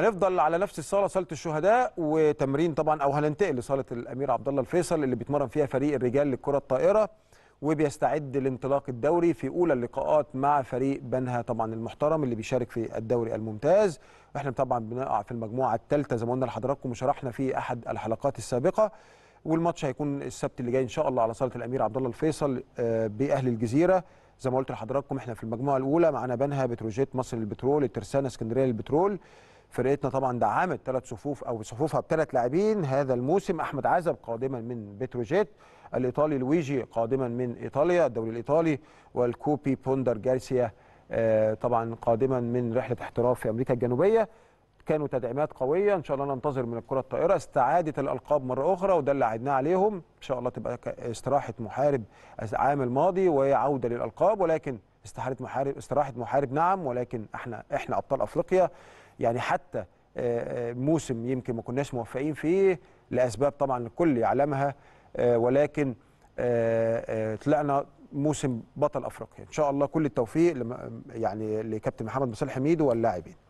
هنفضل على نفس الصاله صاله الشهداء وتمرين طبعا او هننتقل لصاله الامير عبد الله الفيصل اللي بيتمرن فيها فريق الرجال للكره الطائره وبيستعد لانطلاق الدوري في اولى اللقاءات مع فريق بنها طبعا المحترم اللي بيشارك في الدوري الممتاز احنا طبعا بنقع في المجموعه الثالثه زي ما قلنا لحضراتكم وشرحنا في احد الحلقات السابقه والماتش هيكون السبت اللي جاي ان شاء الله على صاله الامير عبد الله الفيصل آه، باهل الجزيره زي ما قلت لحضراتكم احنا في المجموعه الاولى معانا بنها بتروجيت مصر للبترول الترسانه اسكندريه للبترول فرقتنا طبعا دعمت ثلاث صفوف او صفوفها بثلاث لاعبين هذا الموسم احمد عزب قادما من بتروجيت الايطالي لويجي قادما من ايطاليا الدوري الايطالي والكوبي بوندر جارسيا آه، طبعا قادما من رحله احتراف في امريكا الجنوبيه كانوا تدعيمات قويه ان شاء الله ننتظر من الكره الطائره استعاده الالقاب مره اخرى وده اللي عدناه عليهم ان شاء الله تبقى استراحه محارب العام الماضي وعوده للالقاب ولكن استحاله محارب استراحه محارب نعم ولكن احنا احنا ابطال افريقيا يعني حتى آه، آه، موسم يمكن ما كناش موفقين فيه لاسباب طبعا الكل يعلمها آه، ولكن طلعنا موسم بطل افريقيا ان شاء الله كل التوفيق يعني لكابتن محمد مصالح حميد واللاعبين